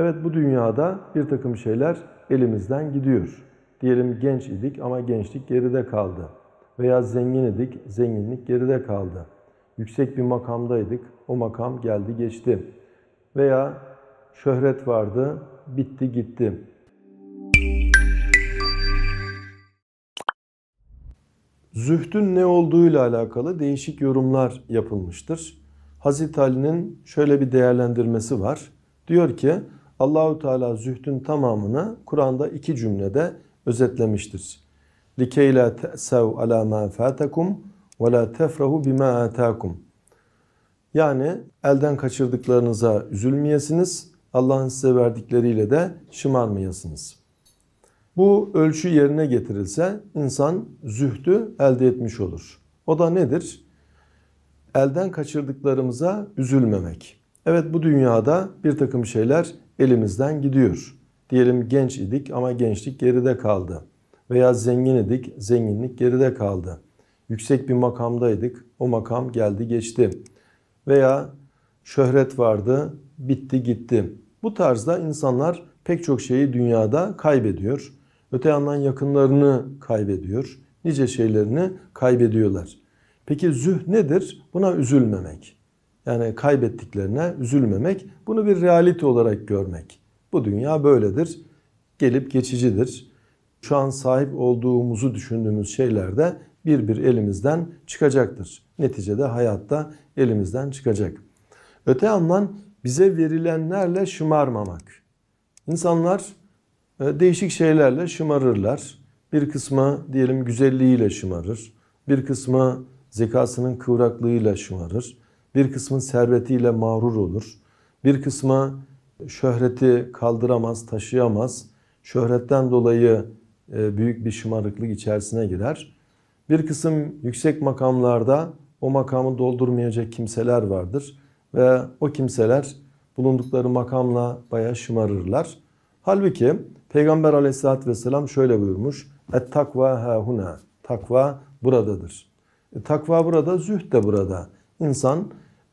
Evet bu dünyada bir takım şeyler elimizden gidiyor. Diyelim genç idik ama gençlik geride kaldı. Veya zengin idik, zenginlik geride kaldı. Yüksek bir makamdaydık, o makam geldi geçti. Veya şöhret vardı, bitti gitti. Zühdün ne olduğuyla alakalı değişik yorumlar yapılmıştır. Hazreti Ali'nin şöyle bir değerlendirmesi var. Diyor ki Allahu Teala zühdün tamamını Kur'an'da iki cümlede özetlemiştir. Likey la te'sav ala ma fatakum ve la tefrahu bima atakum. Yani elden kaçırdıklarınıza üzülmeyesiniz, Allah'ın size verdikleriyle de şımarmayasınız. Bu ölçü yerine getirilse insan zühdü elde etmiş olur. O da nedir? Elden kaçırdıklarımıza üzülmemek. Evet bu dünyada bir takım şeyler elimizden gidiyor. Diyelim genç idik ama gençlik geride kaldı. Veya zengin idik, zenginlik geride kaldı. Yüksek bir makamdaydık, o makam geldi geçti. Veya şöhret vardı, bitti gitti. Bu tarzda insanlar pek çok şeyi dünyada kaybediyor. Öte yandan yakınlarını kaybediyor. Nice şeylerini kaybediyorlar. Peki züh nedir? Buna üzülmemek. Yani kaybettiklerine üzülmemek, bunu bir realite olarak görmek. Bu dünya böyledir, gelip geçicidir. Şu an sahip olduğumuzu düşündüğümüz şeyler de bir bir elimizden çıkacaktır. Neticede hayatta elimizden çıkacak. Öte yandan bize verilenlerle şımarmamak. İnsanlar e, değişik şeylerle şımarırlar. Bir kısmı diyelim güzelliğiyle şımarır. Bir kısmı zekasının kıvraklığıyla şımarır. Bir kısmın servetiyle mağrur olur. Bir kısma şöhreti kaldıramaz, taşıyamaz. Şöhretten dolayı e, büyük bir şımarıklık içerisine girer. Bir kısım yüksek makamlarda o makamı doldurmayacak kimseler vardır ve o kimseler bulundukları makamla bayağı şımarırlar. Halbuki Peygamber aleyhissalatü vesselam şöyle buyurmuş. Et takva huna, Takva buradadır. E, takva burada, zühd de burada. İnsan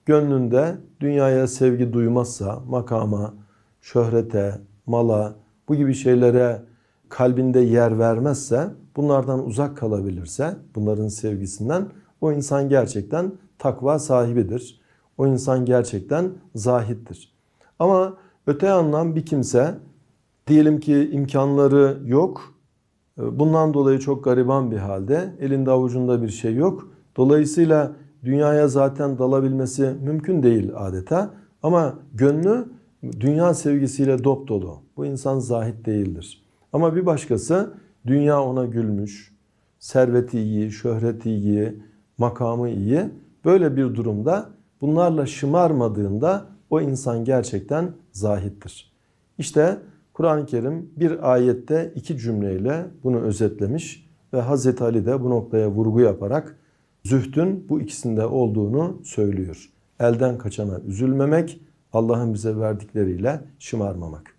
gönlünde dünyaya sevgi duymazsa, makama, şöhrete, mala bu gibi şeylere kalbinde yer vermezse, bunlardan uzak kalabilirse, bunların sevgisinden o insan gerçekten takva sahibidir. O insan gerçekten zahittir. Ama öte yandan bir kimse diyelim ki imkanları yok. Bundan dolayı çok gariban bir halde, elinde avucunda bir şey yok. Dolayısıyla dünyaya zaten dalabilmesi mümkün değil adeta ama gönlü dünya sevgisiyle dop dolu. Bu insan zahit değildir. Ama bir başkası dünya ona gülmüş, serveti iyi, şöhreti iyi, makamı iyi. Böyle bir durumda bunlarla şımarmadığında o insan gerçekten zahittir. İşte Kur'an-ı Kerim bir ayette iki cümleyle bunu özetlemiş ve Hz. Ali de bu noktaya vurgu yaparak Zühdün bu ikisinde olduğunu söylüyor. Elden kaçana üzülmemek, Allah'ın bize verdikleriyle şımarmamak.